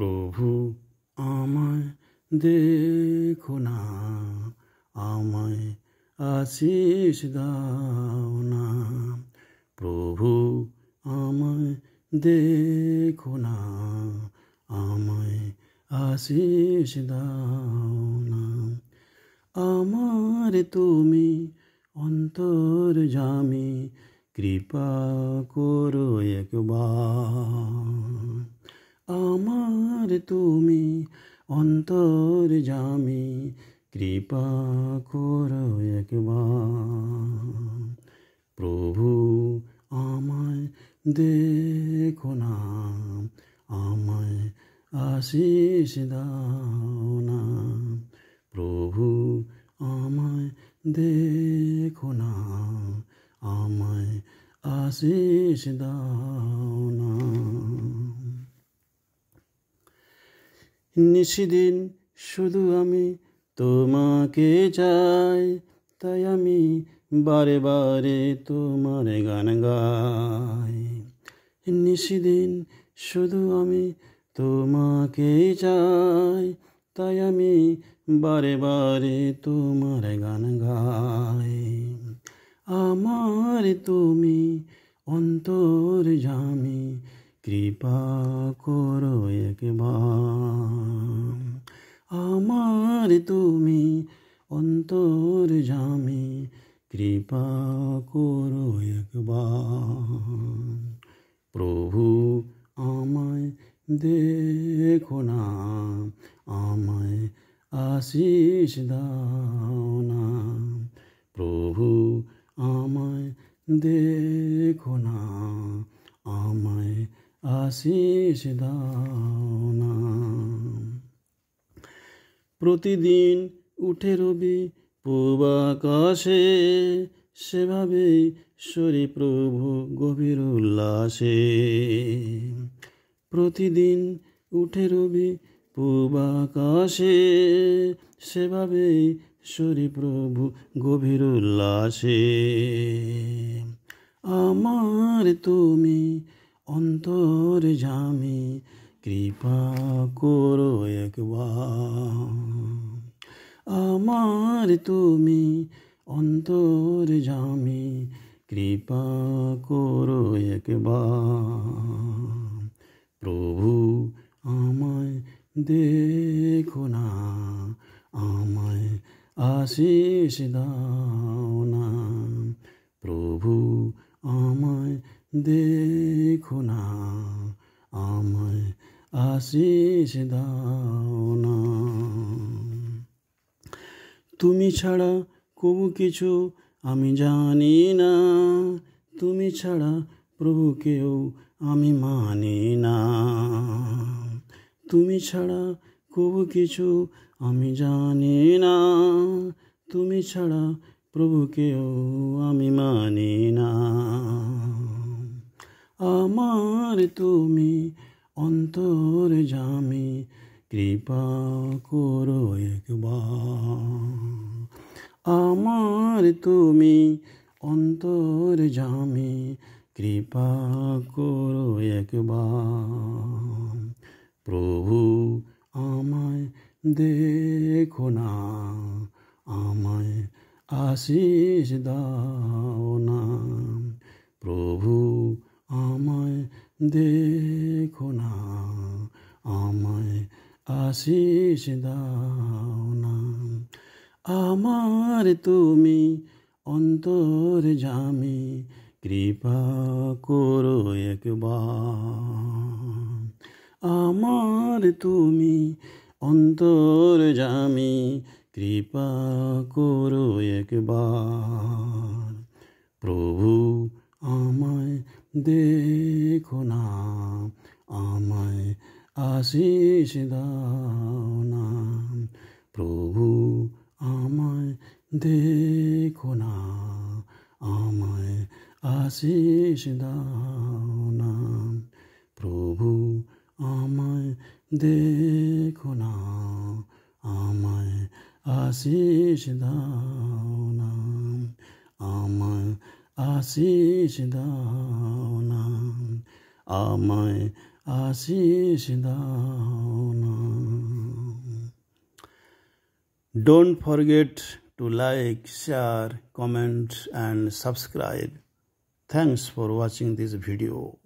প্রভু আমায় দেখো না আমায় আশিস দাও না প্রভু আমায় দেখো না আমায় আশিস দাও না আমার তুমি অন্তর জামি কৃপা করো একবার আমার তুমি অন্তর জামি কৃপা কর একবার প্রভু আমায় দেখো না আমায় আশিস দাও না প্রভু আমায় দেখো না আমায় আশিস দাও নিশিদিন শুধু আমি তোমাকে চাই তাই আমি বারে বারে তোমার গান গাই নিশিদিন শুধু আমি তোমাকে চাই তাই আমি বারে বারে তোমার গান গাই আমার তুমি অন্তর জামি কৃপা করো একবার আমার তুমি অন্তর জামি কৃপা করো একবার প্রভু আমায় দেখো না আমায় আশিস দাও না প্রভু আমায় দেখো না আমায় আশিস দাও প্রতিদিন উঠে রবি পূবাকাশে সেভাবে শরী প্রভু গভীর উল্লাসে প্রতিদিন উঠে রবি পূবাকাশে সেভাবে শরী প্রভু গভীর উল্লাসে আমার তুমি অন্তর জামি কৃপা করো একবার আমার তুমি অন্তর জামি কৃপা করো একবার প্রভু আমায় দেখো না আমায় আশিস দাও না প্রভু আমায় দেখো না আমায় আশিস দাও তুমি ছাড়া কবু কিছু আমি জানি না তুমি ছাড়া প্রভু কেউ আমি মানি না তুমি ছাড়া কবু কিছু আমি জানি না তুমি ছাড়া প্রভু কেউ আমি মানি না আমার তুমি অন্তর জামি কৃপা করো আমার তুমি অন্তর জামি কৃপা করো একবার প্রভু আমায় দেখো না আমায় আশিস দাও না প্রভু আমায় দেখো না আমায় আশিস না আমার তুমি অন্তর জামি কৃপা করো একবার আমার তুমি অন্তর জামি কৃপা করো একবার প্রভু আমায় দেখো না আমায় আশিস দাও না প্রভু আমায় দেখো না আমায় আশিস দাও না প্রভু আমায় দেখো না আমায় আশিস দাও না আমায় আশিস দাও না আমায় Ashish Don't forget to like, share, comment and subscribe. Thanks for watching this video.